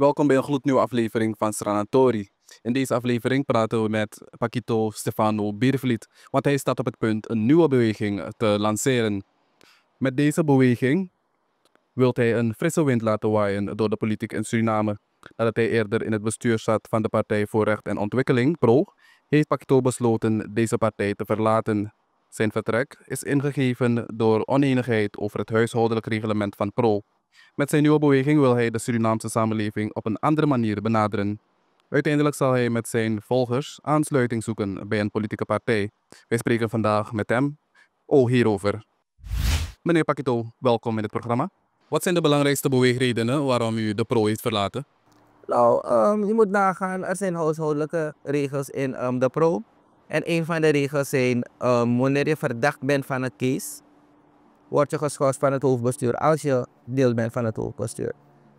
Welkom bij een gloednieuwe aflevering van Stranatori. In deze aflevering praten we met Paquito Stefano Biervliet, want hij staat op het punt een nieuwe beweging te lanceren. Met deze beweging wil hij een frisse wind laten waaien door de politiek in Suriname. Nadat hij eerder in het bestuur zat van de Partij voor Recht en Ontwikkeling, PRO, heeft Paquito besloten deze partij te verlaten. Zijn vertrek is ingegeven door oneenigheid over het huishoudelijk reglement van PRO. Met zijn nieuwe beweging wil hij de Surinaamse samenleving op een andere manier benaderen. Uiteindelijk zal hij met zijn volgers aansluiting zoeken bij een politieke partij. Wij spreken vandaag met hem ook hierover. Meneer Pakito, welkom in het programma. Wat zijn de belangrijkste beweegredenen waarom u de pro heeft verlaten? Nou, ehm, je moet nagaan, er zijn huishoudelijke regels in ehm, de pro. En een van de regels zijn, um, wanneer je verdacht bent van een kees, word je geschorst van het hoofdbestuur als je deel bent van het hoofdbestuur.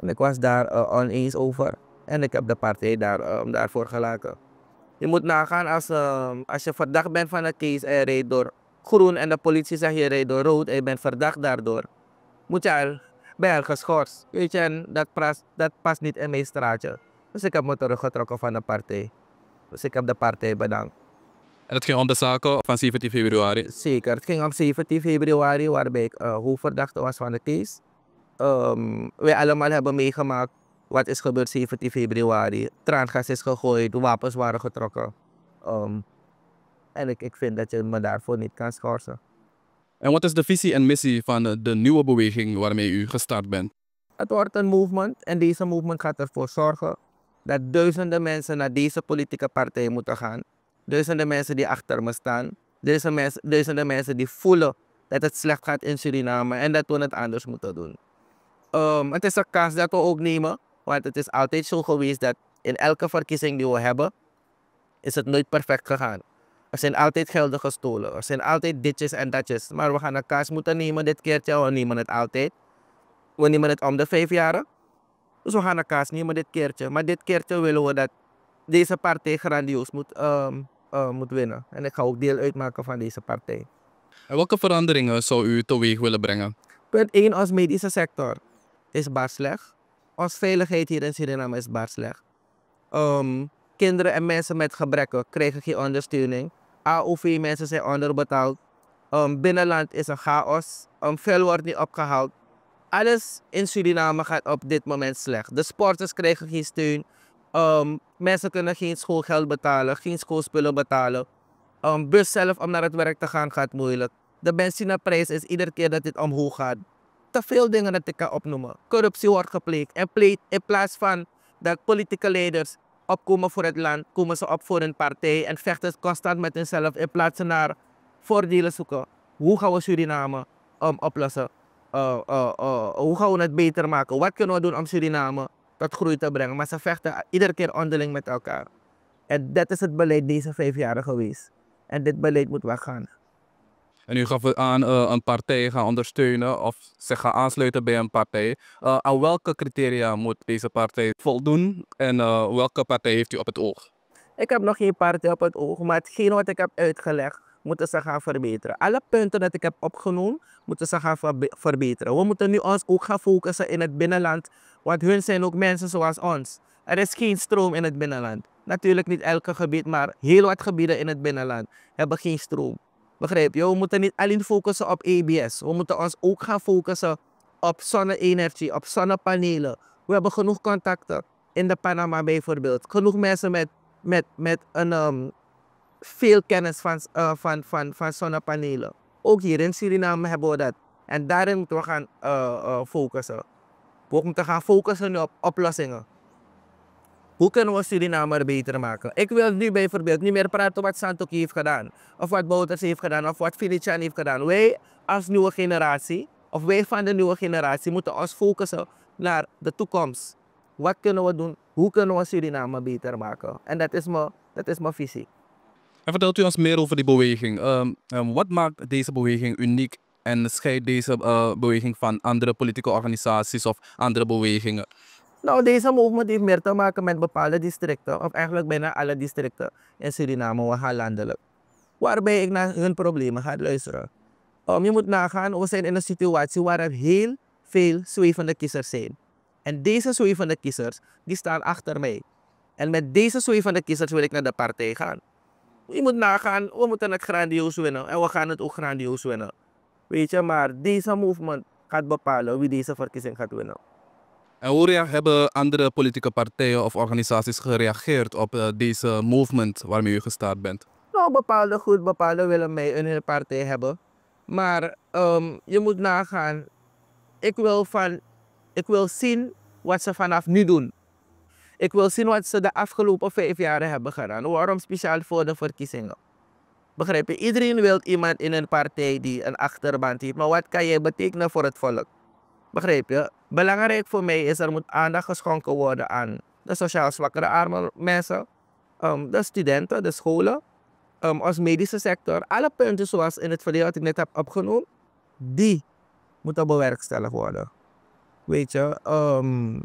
En ik was daar eh, oneens over en ik heb de partij daar, uh, daarvoor gelaten. Je moet nagaan als, eh, als je verdacht bent van een case en je rijdt door groen en de politie zegt je rijdt door rood en je bent verdacht daardoor. Moet je al, ben geschorst. Weet je, en dat, past, dat past niet in mijn straatje. Dus ik heb me teruggetrokken van de partij. Dus ik heb de partij bedankt. En het ging om de zaken van 17 februari? Zeker, het ging om 17 februari, waarbij ik uh, eh, hoofdverdachte was van de case. Um, wij allemaal hebben meegemaakt wat is gebeurd 17 februari. Traangas is gegooid, wapens waren getrokken. Ehm, en ik, ik vind dat je me daarvoor niet kan schorsen. En wat is de visie en missie van de nieuwe beweging waarmee u gestart bent? Het wordt een movement en deze movement gaat ervoor zorgen dat duizenden mensen naar deze politieke partij moeten gaan de mensen die achter me staan. Duizenden mensen, de mensen die voelen dat het slecht gaat in Suriname en dat we het anders moeten doen. Um, het is een kaas dat we ook nemen, want het is altijd zo geweest dat in elke verkiezing die we hebben, is het nooit perfect gegaan. Er zijn altijd gelden gestolen, er zijn altijd ditjes en datjes. Maar we gaan een kaas moeten nemen dit keertje, we nemen het altijd. We nemen het om de vijf jaren. Dus we gaan een kaas nemen dit keertje. Maar dit keertje willen we dat deze partij grandioos moet ehm, uh, moet winnen. En ik ga ook deel uitmaken van deze partij. En welke veranderingen zou u teweeg willen brengen? Punt 1, als medische sector is baar slecht. veiligheid hier in Suriname is baar slecht. Ehm, kinderen en mensen met gebrekken krijgen geen ondersteuning. AOV-mensen zijn onderbetaald. Ehm, binnenland is een chaos. Um, veel wordt niet opgehaald. Alles in Suriname gaat op dit moment slecht. De sporters krijgen geen steun. Um, mensen kunnen geen schoolgeld betalen, geen schoolspullen betalen. Um, bus zelf om naar het werk te gaan gaat moeilijk. De benzineprijs is iedere keer dat dit omhoog gaat. Te veel dingen dat ik kan opnoemen. Corruptie wordt gepleegd. En in plaats van dat politieke leiders opkomen voor het land, komen ze op voor hun partij en vechten constant met hunzelf in plaats van naar voordelen zoeken. Hoe gaan we Suriname um, oplossen? Uh, uh, uh, hoe gaan we het beter maken? Wat kunnen we doen om Suriname tot groei te brengen. Maar ze vechten iedere keer onderling met elkaar. En dat is het beleid deze vijf jaren geweest. En dit beleid moet weggaan. En u gaf aan eh, een partij gaan ondersteunen of zich gaan aansluiten bij een partij. Eh, aan welke criteria moet deze partij voldoen en eh, welke partij heeft u op het oog? Ik heb nog geen partij op het oog, maar hetgeen wat ik heb uitgelegd moeten ze gaan verbeteren. Alle punten dat ik heb opgenomen, moeten ze gaan verbeteren. We moeten nu ons ook gaan focussen in het binnenland, want hun zijn ook mensen zoals ons. Er is geen stroom in het binnenland. Natuurlijk niet elke gebied, maar heel wat gebieden in het binnenland hebben geen stroom. Begrijp je? We moeten niet alleen focussen op EBS. We moeten ons ook gaan focussen op zonne-energie, op zonnepanelen. We hebben genoeg contacten in de Panama bijvoorbeeld. Genoeg mensen met, met, met een, ehm, veel kennis van, eh, van, van, van zonnepanelen. Ook hier in Suriname hebben we dat. En daarin moeten we gaan eh, eh, focussen. We moeten gaan focussen op oplossingen. Hoe kunnen we Suriname beter maken? Ik wil nu bijvoorbeeld niet meer praten wat Santoki heeft gedaan. Of wat Bouters heeft gedaan. Of wat Filichan heeft gedaan. Wij als nieuwe generatie. Of wij van de nieuwe generatie moeten ons focussen naar de toekomst. Wat kunnen we doen? Hoe kunnen we Suriname beter maken? En dat is mijn, dat is mijn visie. En vertelt u ons meer over die beweging. Ehm, ehm, wat maakt deze beweging uniek en scheidt deze eh, beweging van andere politieke organisaties of andere bewegingen? Nou, deze movement heeft meer te maken met bepaalde districten, of eigenlijk bijna alle districten in Suriname, we gaan landelijk. Waarbij ik naar hun problemen ga luisteren. Um, je moet nagaan, we zijn in een situatie waar er heel veel zwevende kiezers zijn. En deze zwevende kiezers, die staan achter mij. En met deze zwevende kiezers wil ik naar de partij gaan. Je moet nagaan, we moeten het grandioos winnen. Nou, en we gaan het ook grandioos winnen. Nou. Weet je, maar deze movement gaat bepalen wie deze verkiezing gaat winnen. Nou. En hoe hebben andere politieke partijen of organisaties gereageerd op eh, deze movement waarmee u gestart bent? Nou, bepaalde goed, bepaalde willen mij een hele partij hebben. Maar ehm, je moet nagaan, ik wil, van, ik wil zien wat ze vanaf nu doen. Ik wil zien wat ze de afgelopen vijf jaren hebben gedaan. Waarom speciaal voor de verkiezingen? Begrijp je? Iedereen wil iemand in een partij die een achterband heeft. Maar wat kan jij betekenen voor het volk? Begrijp je? Belangrijk voor mij is er moet aandacht geschonken worden aan de sociaal zwakkere arme mensen, ehm, de studenten, de scholen, um, als medische sector. Alle punten zoals in het verleden wat ik net heb opgenomen, die moeten bewerkstelligd worden. Weet je, ehm,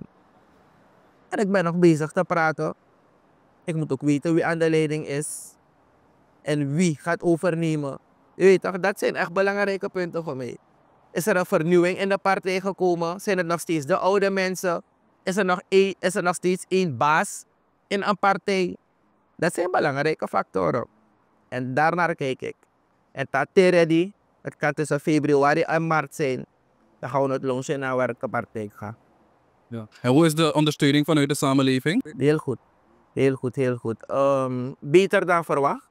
en ik ben nog bezig te praten. Ik moet ook weten wie aan de leiding is. En wie gaat overnemen. Je weet toch, dat zijn echt belangrijke punten voor mij. Is er een vernieuwing in de partij gekomen? Zijn het nog steeds de oude mensen? Is er nog, e-, is er nog steeds één baas in een partij? Dat zijn belangrijke factoren. En daarnaar kijk ik. En dat ready. Het kan tussen februari en maart zijn. Dan gaan we het lunchen naar de partij gaan. Ja. En hoe is de ondersteuning vanuit de samenleving? Heel goed. Heel goed, heel goed. Ehm, beter dan verwacht.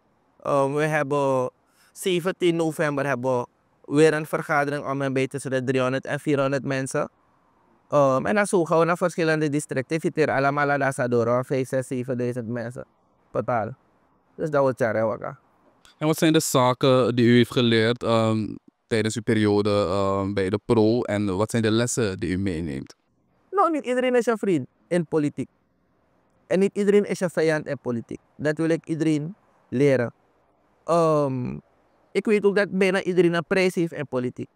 Um, we hebben 17 november hebben weer een vergadering om en bij tussen de 300 en 400 mensen. Ehm, en dan zo gaan we naar verschillende districten. Viter allemaal daar zijn door 5, 6, 7000 mensen totaal. Dus dat wordt het En wat zijn de zaken die u heeft geleerd tijdens uw periode bij de pro? En wat zijn de lessen die u meeneemt? niet iedereen is je vriend in politiek? En niet iedereen is een vijand in politiek. Dat wil ik iedereen leren. Ehm, ik weet ook dat bijna iedereen een prijs heeft in politiek.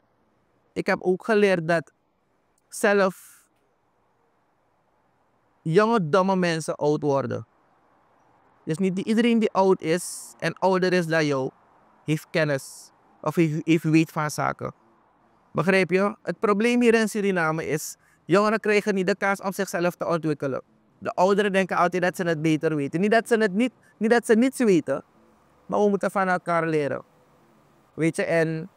Ik heb ook geleerd dat zelf jonge, domme mensen oud worden. Dus niet iedereen die oud is en ouder is dan jou, heeft kennis of heeft, weet van zaken. Begrijp je? Het probleem hier in Suriname is Jongeren krijgen niet de kans om zichzelf te ontwikkelen. De ouderen denken altijd dat ze het beter weten. Niet dat ze, het niet, niet dat ze niets weten, maar we moeten van elkaar leren. Weet je, en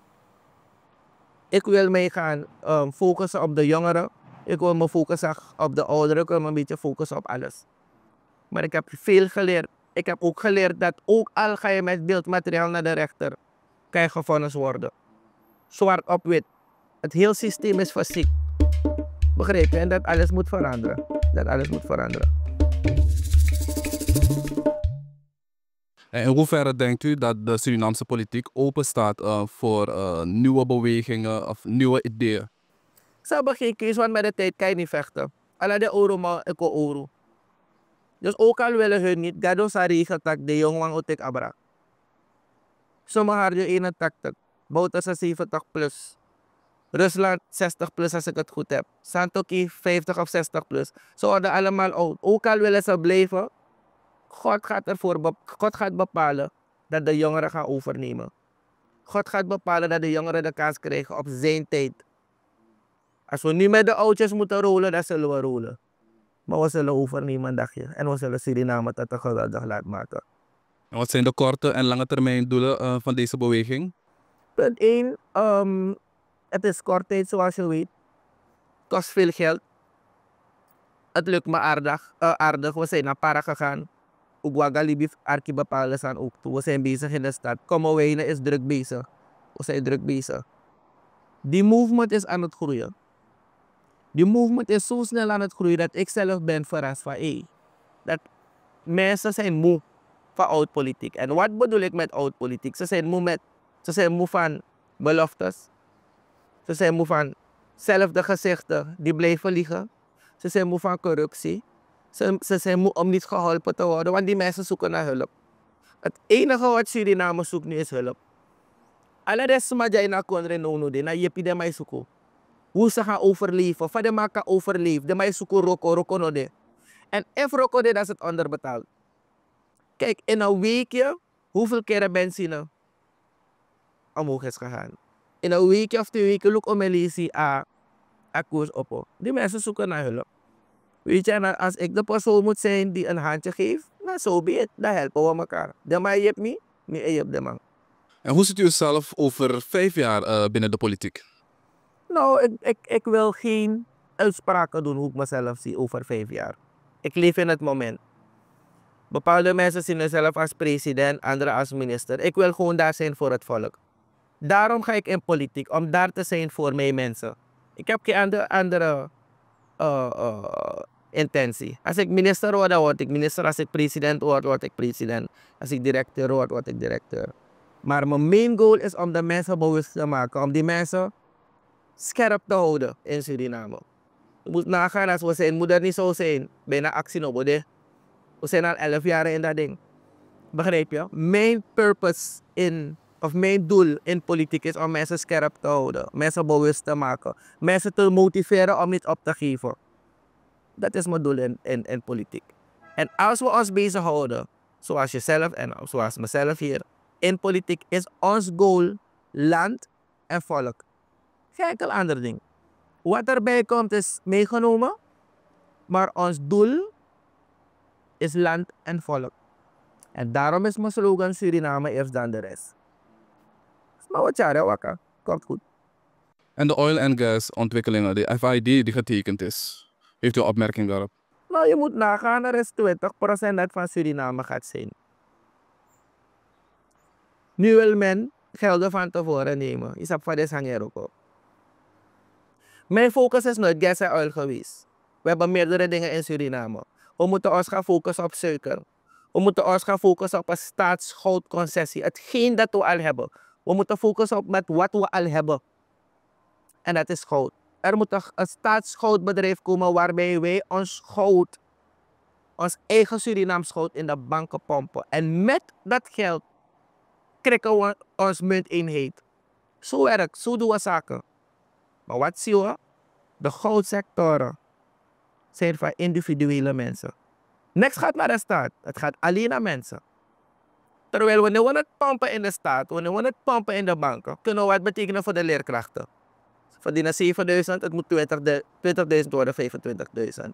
ik wil mij gaan ehm, focussen op de jongeren. Ik wil me focussen op de ouderen. Ik wil me een beetje focussen op alles. Maar ik heb veel geleerd. Ik heb ook geleerd dat ook al ga je met beeldmateriaal naar de rechter, kan je gevangen worden. Zwart op wit. Het hele systeem is verziekt. Begrepen? En dat alles moet veranderen. Dat alles moet veranderen. in hoeverre denkt u dat de Surinaamse politiek open staat eh, voor eh, nieuwe bewegingen of nieuwe ideeën? Ze hebben geen keus, want met de tijd kan je niet vechten. Alleen de euro, maar ik Dus ook al willen hun niet, gado sa regel tak de jongwang utik abra. Sumahar je 81, bouta ze 70 plus. Rusland 60 plus als ik het goed heb. Santoki 50 of 60 plus. Ze worden allemaal oud. Ook al willen ze blijven, God gaat, ervoor God gaat bepalen dat de jongeren gaan overnemen. God gaat bepalen dat de jongeren de kans krijgen op zijn tijd. Als we nu met de oudjes moeten rollen, dan zullen we rollen. Maar we zullen overnemen, dacht je. En we zullen Suriname tot een geweldig laat maken. En wat zijn de korte en lange termijn doelen eh, van deze beweging? Punt 1. Het is kort tijd, zoals je weet. Kost veel geld. Het lukt me aardig. Eh, aardig. We zijn naar Para gegaan. Ugwagalibif, Arkibapalen staan ook toe. We zijn bezig in de stad. weinig is druk bezig. We zijn druk bezig. Die movement is aan het groeien. Die movement is zo snel aan het groeien dat ik zelf ben verrast van hé. dat mensen zijn moe van oud politiek. En wat bedoel ik met oud politiek? Ze zijn moe, met, ze zijn moe van beloftes. Ze zijn moe van zelfde gezichten die blijven liggen. Ze zijn moe van corruptie. Ze, ze zijn moe om niet geholpen te worden, want die mensen zoeken naar hulp. Het enige wat Suriname zoekt nu is hulp. Alle rest maar jij naar kondre no no de, na jepi nou nou de mij zoeken. Hoe ze gaan overleven, van de maka overleven, de mij zoeken roko, roko nou de. En even roko de, dat is het onderbetaald. Kijk, in een weekje, hoeveel keren benzine eh, omhoog is gegaan in een week of twee weken look om een a, een koers op. Die mensen zoeken naar hulp. Weet je, als ik de persoon moet zijn die een handje geeft, nou zo be it. Dan helpen we elkaar. Dan maar je hebt me, nee je hebt de man. En hoe ziet u zelf over vijf jaar eh, binnen de politiek? Nou, ik, ik, wil geen uitspraken doen hoe ik mezelf zie over vijf jaar. Ik leef in het moment. Bepaalde mensen zien mezelf als president, anderen als minister. Ik wil gewoon daar zijn voor het volk. Daarom ga ik in politiek, om daar te zijn voor mijn mensen. Ik heb geen andere, eh, eh, intentie. Als ik minister word, dan word ik minister. Als ik president word, word ik president. Als ik directeur word, word ik directeur. Maar mijn main goal is om de mensen bewust te maken. Om die mensen scherp te houden in Suriname. Je moet nagaan als we zijn dat niet zo zijn. Bijna actie op We zijn al elf jaar in dat ding. Begrijp je? Mijn purpose in of mijn doel in politiek is om mensen scherp te houden, mensen bewust te maken, mensen te motiveren om niet op te geven. Dat is mijn doel in, in, in politiek. En als we ons bezighouden, zoals jezelf en zoals mezelf hier, in politiek is ons goal land en volk. Geen enkel ander ding. Wat erbij komt is meegenomen, maar ons doel is land en volk. En daarom is mijn slogan Suriname eerst dan de rest. Maar wat jaren wakker. Komt goed. En de oil and gas ontwikkelingen, de FID die getekend is. Heeft u opmerking daarop? Nou, je moet nagaan, er is 20% dat van Suriname gaat zijn. Nu wil men gelden van tevoren nemen. Is dat van de ook Mijn focus is nooit gas en oil geweest. We hebben meerdere dingen in Suriname. We moeten ons gaan focussen op suiker. We moeten ons gaan focussen op een staatsgoudconcessie. Hetgeen dat we al hebben. We moeten focussen op met wat we al hebben. En dat is goud. Er moet een staatsgoudbedrijf komen waarbij wij ons goud, ons eigen Surinaams goud, in de banken pompen. En met dat geld krikken we ons munteenheid. Zo werkt, zo doen we zaken. Maar wat zien we? De goudsectoren zijn van individuele mensen. Niks gaat naar de staat. Het gaat alleen naar mensen. Oh, oh. Terwijl oh, we nu pompen in de staat, we pompen in de banken, kunnen we wat betekenen voor de leerkrachten. Ze verdienen 7000, het moet 20.000 20 worden, 25.000.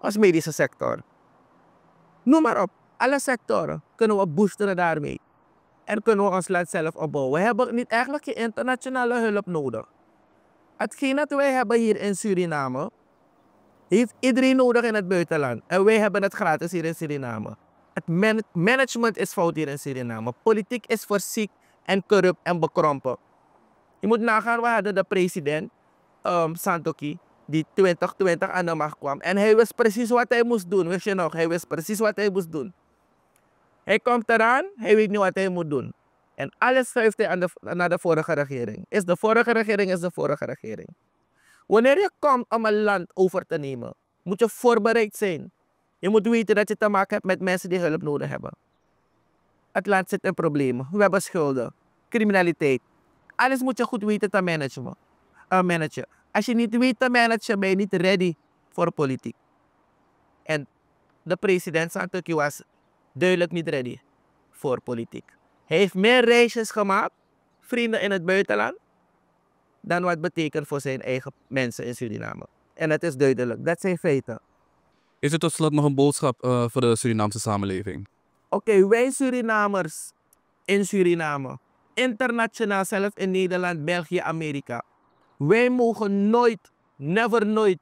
Als medische sector. Noem maar op, alle sectoren kunnen we boosten daarmee. En kunnen we ons land zelf opbouwen. We hebben niet eigenlijk geen internationale hulp nodig. Hetgeen dat wij hebben hier in Suriname, heeft iedereen nodig in het buitenland. En wij hebben het gratis hier in Suriname. Het management is fout hier in Suriname. Politiek is voorziek en corrupt en bekrompen. Je moet nagaan, we hadden de president um, Santoki, die 2020 aan de macht kwam. En hij wist precies wat hij moest doen, weet je nog? Hij wist precies wat hij moest doen. Hij komt eraan, hij weet niet wat hij moet doen. En alles schuift hij aan de, naar de vorige regering. Is de vorige regering, is de vorige regering. Wanneer je komt om een land over te nemen, moet je voorbereid zijn. Je moet weten dat je te maken hebt met mensen die hulp nodig hebben. Het land zit in problemen. We hebben schulden, criminaliteit. Alles moet je goed weten te managen. Uh, managen. Als je niet weet te managen, ben je niet ready voor politiek. En de president van was duidelijk niet ready voor politiek. Hij heeft meer reisjes gemaakt, vrienden in het buitenland, dan wat betekent voor zijn eigen mensen in Suriname. En het is duidelijk, dat zijn feiten. Is er tot slot nog een boodschap eh, voor de Surinaamse samenleving? Oké, wij Surinamers in Suriname, internationaal, zelf in Nederland, België, Amerika. Wij mogen nooit, never nooit,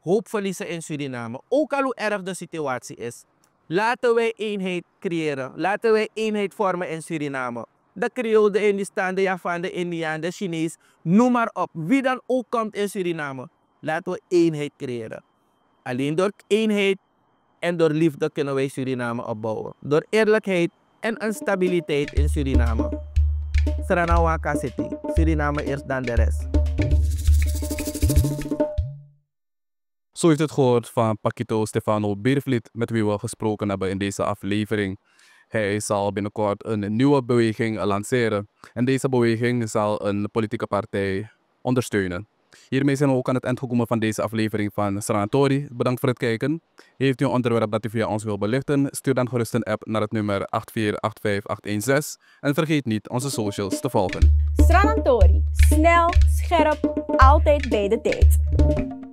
hoop verliezen in Suriname. Ook al hoe erg de situatie is. Laten wij eenheid creëren. Laten wij eenheid vormen in Suriname. De Creole, de Indistan, de Javaan, de Indiaan, de Chinees, noem maar op. Wie dan ook komt in Suriname. Laten we eenheid creëren. Alleen door eenheid en door liefde kunnen wij Suriname opbouwen. Door eerlijkheid en een stabiliteit in Suriname. Saranawaka City, Suriname eerst dan de rest. Zo heeft het gehoord van Pakito Stefano Birvliet, met wie we gesproken hebben in deze aflevering. Hij zal binnenkort een nieuwe beweging lanceren. En deze beweging zal een politieke partij ondersteunen. Hiermee zijn we ook aan het eind gekomen van deze aflevering van Sanatori. Bedankt voor het kijken. Heeft u een onderwerp dat u via ons wil belichten? Stuur dan gerust een app naar het nummer 8485816. En vergeet niet onze socials te volgen. Sanatori. Snel, scherp, altijd bij de tijd.